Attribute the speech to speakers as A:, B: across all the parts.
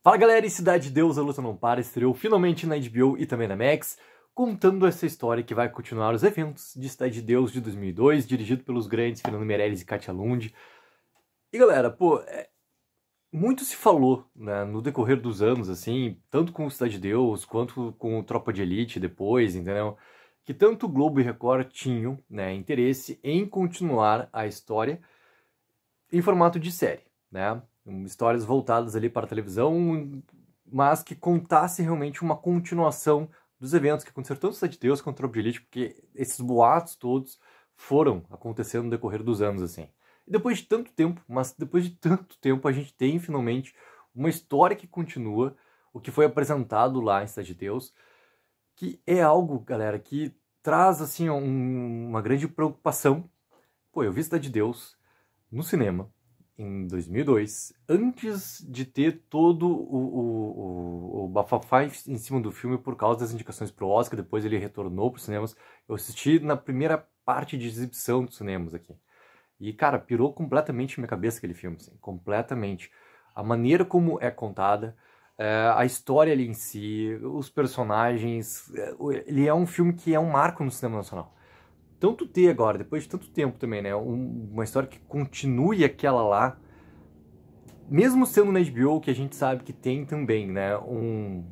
A: Fala galera, e Cidade de Deus, a luta não para, estreou finalmente na HBO e também na Max, contando essa história que vai continuar os eventos de Cidade de Deus de 2002, dirigido pelos grandes Fernando Meirelles e Katia Lund. E galera, pô, é... muito se falou né, no decorrer dos anos, assim, tanto com Cidade de Deus quanto com Tropa de Elite depois, entendeu? Que tanto Globo e Record tinham né, interesse em continuar a história em formato de série, né? histórias voltadas ali para a televisão, mas que contasse realmente uma continuação dos eventos que aconteceram tanto Cidade de Deus quanto o Elite, porque esses boatos todos foram acontecendo no decorrer dos anos, assim. E depois de tanto tempo, mas depois de tanto tempo, a gente tem finalmente uma história que continua, o que foi apresentado lá em Cidade de Deus, que é algo, galera, que traz, assim, um, uma grande preocupação. Pô, eu vi Cidade de Deus no cinema, em 2002, antes de ter todo o, o, o, bafafá em cima do filme por causa das indicações pro Oscar, depois ele retornou pros cinemas. Eu assisti na primeira parte de exibição dos cinemas aqui. E, cara, pirou completamente minha cabeça aquele filme, assim, completamente. A maneira como é contada, é, a história ali em si, os personagens. É, ele é um filme que é um marco no cinema nacional tanto ter agora, depois de tanto tempo também, né? Um, uma história que continue aquela lá. Mesmo sendo na HBO, que a gente sabe que tem também, né? Um.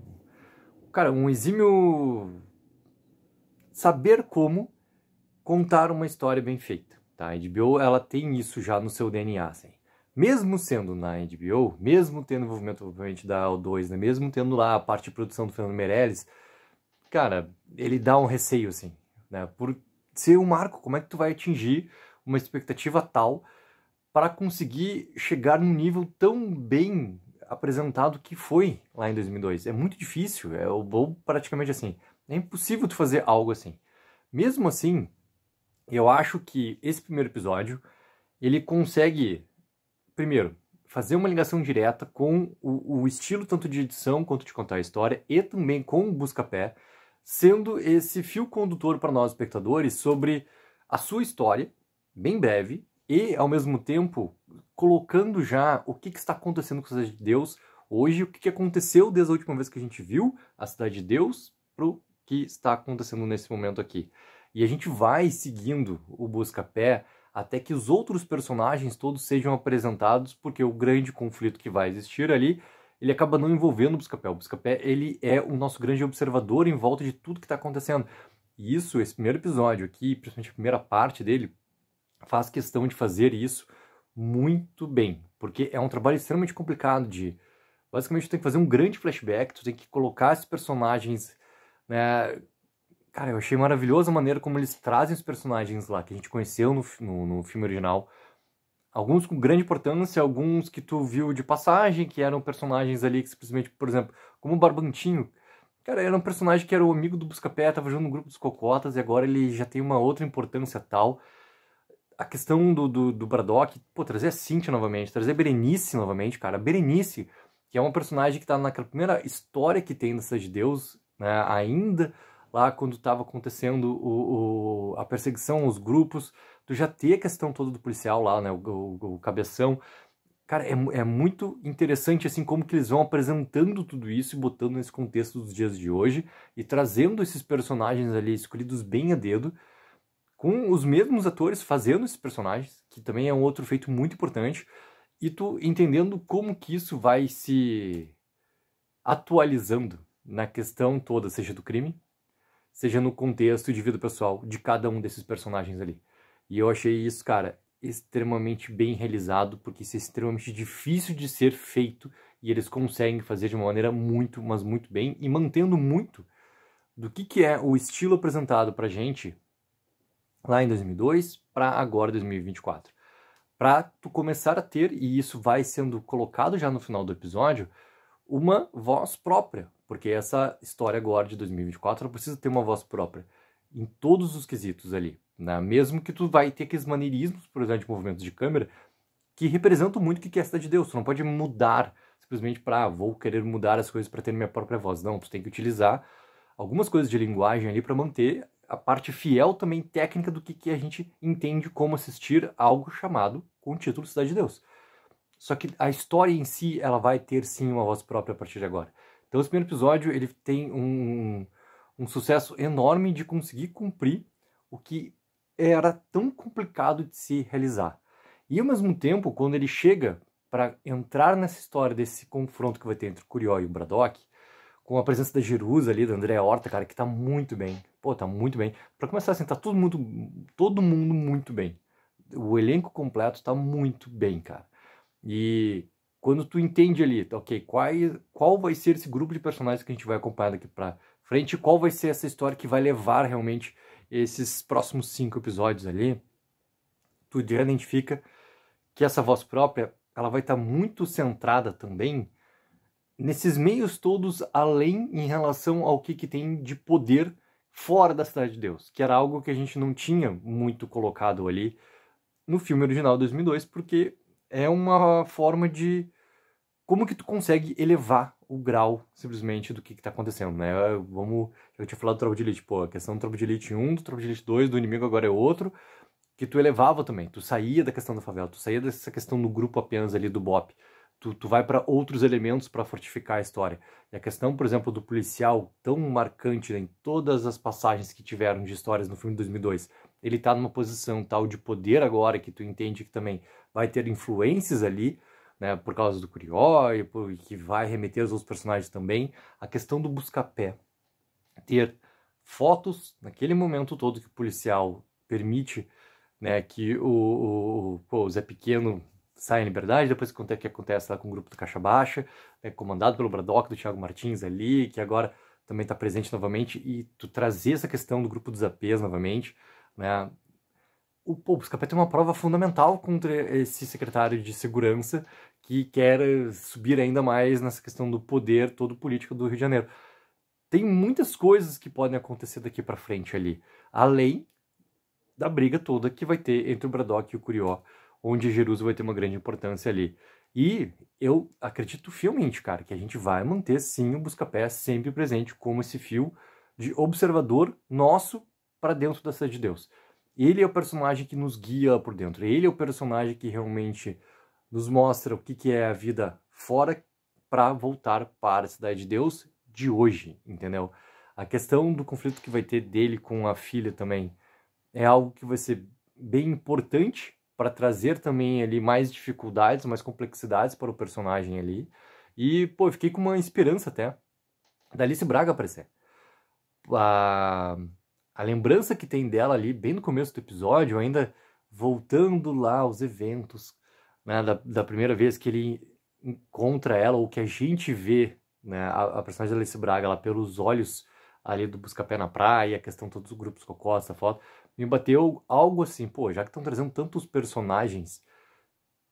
A: Cara, um exímio. Saber como contar uma história bem feita, tá? A HBO, ela tem isso já no seu DNA, assim. Mesmo sendo na HBO, mesmo tendo envolvimento, obviamente, da O2, né? Mesmo tendo lá a parte de produção do Fernando Meirelles, cara, ele dá um receio, assim, né? Por ser um marco, como é que tu vai atingir uma expectativa tal para conseguir chegar num nível tão bem apresentado que foi lá em 2002. É muito difícil, é ou praticamente assim, é impossível tu fazer algo assim. Mesmo assim, eu acho que esse primeiro episódio ele consegue, primeiro, fazer uma ligação direta com o, o estilo tanto de edição quanto de contar a história e também com o busca-pé sendo esse fio condutor para nós espectadores sobre a sua história, bem breve, e ao mesmo tempo colocando já o que, que está acontecendo com a Cidade de Deus hoje, o que, que aconteceu desde a última vez que a gente viu a Cidade de Deus para o que está acontecendo nesse momento aqui. E a gente vai seguindo o Busca-Pé até que os outros personagens todos sejam apresentados, porque o grande conflito que vai existir ali ele acaba não envolvendo o Buscapé. O Buscapé, ele é o nosso grande observador em volta de tudo que está acontecendo. E isso, esse primeiro episódio aqui, principalmente a primeira parte dele, faz questão de fazer isso muito bem, porque é um trabalho extremamente complicado de... Basicamente, tu tem que fazer um grande flashback, tu tem que colocar esses personagens, né, Cara, eu achei maravilhosa a maneira como eles trazem os personagens lá, que a gente conheceu no, no, no filme original, Alguns com grande importância, alguns que tu viu de passagem, que eram personagens ali que simplesmente, por exemplo, como o Barbantinho. Cara, era um personagem que era o amigo do Buscapé, tava junto no grupo dos Cocotas e agora ele já tem uma outra importância tal. A questão do, do, do Braddock, pô, trazer a Cintia novamente, trazer a Berenice novamente, cara. A Berenice, que é uma personagem que tá naquela primeira história que tem dessas de Deus, né, ainda lá quando estava acontecendo o, o, a perseguição aos grupos, tu já ter a questão toda do policial lá, né? O, o, o cabeção. Cara, é, é, muito interessante assim como que eles vão apresentando tudo isso e botando nesse contexto dos dias de hoje e trazendo esses personagens ali escolhidos bem a dedo, com os mesmos atores fazendo esses personagens, que também é um outro feito muito importante, e tu entendendo como que isso vai se atualizando na questão toda, seja do crime, seja no contexto de vida pessoal de cada um desses personagens ali. E eu achei isso, cara, extremamente bem realizado, porque isso é extremamente difícil de ser feito e eles conseguem fazer de uma maneira muito, mas muito bem e mantendo muito do que, que é o estilo apresentado pra gente lá em 2002 para agora 2024. Para tu começar a ter, e isso vai sendo colocado já no final do episódio, uma voz própria, porque essa história agora de 2024 precisa ter uma voz própria em todos os quesitos ali. Né? Mesmo que tu vai ter aqueles maneirismos, por exemplo, de movimentos de câmera, que representam muito o que é a cidade de Deus. Tu não pode mudar simplesmente para ah, vou querer mudar as coisas para ter minha própria voz. Não, tu tem que utilizar algumas coisas de linguagem ali para manter a parte fiel também técnica do que, que a gente entende como assistir algo chamado com o título Cidade de Deus. Só que a história em si, ela vai ter sim uma voz própria a partir de agora. Então esse primeiro episódio, ele tem um, um sucesso enorme de conseguir cumprir o que era tão complicado de se realizar. E ao mesmo tempo, quando ele chega para entrar nessa história desse confronto que vai ter entre o Curió e o Braddock, com a presença da Jerusa ali, da André Horta, cara, que tá muito bem. Pô, tá muito bem. Para começar assim, tá todo mundo, todo mundo muito bem. O elenco completo tá muito bem, cara. E quando tu entende ali, tá, ok, qual, qual vai ser esse grupo de personagens que a gente vai acompanhar daqui pra frente, qual vai ser essa história que vai levar realmente esses próximos cinco episódios ali, Tudiana identifica que essa voz própria ela vai estar tá muito centrada também nesses meios todos além em relação ao que, que tem de poder fora da Cidade de Deus, que era algo que a gente não tinha muito colocado ali no filme original de 2002, porque é uma forma de como que tu consegue elevar o grau, simplesmente, do que está acontecendo, né? Ah, vamos... Eu tinha falado do Tropa de Elite, pô, a questão do Tropa de Elite 1, do Tropa de Elite 2, do inimigo agora é outro, que tu elevava também, tu saía da questão da favela, tu saía dessa questão do grupo apenas ali do BOP, tu, tu vai para outros elementos para fortificar a história. E a questão, por exemplo, do policial, tão marcante né, em todas as passagens que tiveram de histórias no filme de 2002, ele está numa posição tal de poder agora que tu entende que também vai ter influências ali, né, por causa do Curió e por, que vai remeter aos outros personagens também, a questão do busca-pé. Ter fotos naquele momento todo que o policial permite né, que o, o, o, pô, o Zé Pequeno saia em liberdade, depois que, que acontece lá com o grupo do Caixa Baixa, né, comandado pelo Bradock, do Thiago Martins ali, que agora também está presente novamente, e tu trazer essa questão do grupo dos APs novamente, né, o, o Buscapé tem uma prova fundamental contra esse secretário de segurança que quer subir ainda mais nessa questão do poder todo político do Rio de Janeiro. Tem muitas coisas que podem acontecer daqui para frente ali, além da briga toda que vai ter entre o Braddock e o Curió, onde Jerusalém vai ter uma grande importância ali. E eu acredito fielmente, cara, que a gente vai manter sim o Buscapé sempre presente como esse fio de observador nosso para dentro da cidade de Deus. Ele é o personagem que nos guia por dentro. Ele é o personagem que realmente nos mostra o que, que é a vida fora para voltar para a cidade de Deus de hoje, entendeu? A questão do conflito que vai ter dele com a filha também é algo que vai ser bem importante para trazer também ali mais dificuldades, mais complexidades para o personagem ali. E, pô, fiquei com uma esperança até da Alice Braga aparecer. A ah, a lembrança que tem dela ali, bem no começo do episódio, ainda voltando lá aos eventos, né, da, da, primeira vez que ele encontra ela, ou que a gente vê né, a, a, personagem da Alice Braga lá pelos olhos ali do busca pé na praia, a questão todos os grupos Cocó, essa foto, me bateu algo assim, pô, já que estão trazendo tantos personagens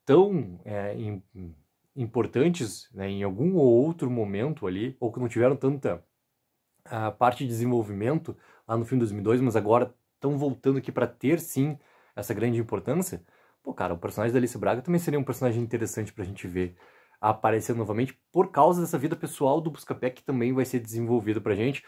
A: tão é, importantes né, em algum ou outro momento ali, ou que não tiveram tanta a ah, parte de desenvolvimento, lá no fim de 2002, mas agora estão voltando aqui para ter sim essa grande importância. Pô, cara, o personagem da Alice Braga também seria um personagem interessante para a gente ver aparecer novamente por causa dessa vida pessoal do Buscapé que também vai ser desenvolvida a gente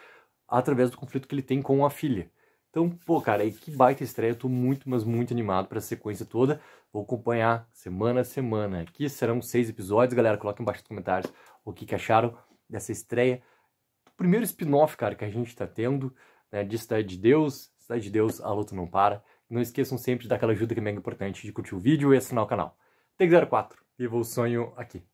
A: através do conflito que ele tem com a filha. Então, pô, cara, aí que baita estreia, eu tô muito, mas muito animado pra sequência toda. Vou acompanhar semana a semana. Aqui serão seis episódios, galera, coloquem embaixo nos comentários o que, que acharam dessa estreia. O primeiro spin-off, cara, que a gente tá tendo né, de Cidade de Deus. Cidade de Deus, a luta não para. Não esqueçam sempre daquela ajuda que é mega importante de curtir o vídeo e assinar o canal. Teg04, viva o sonho aqui.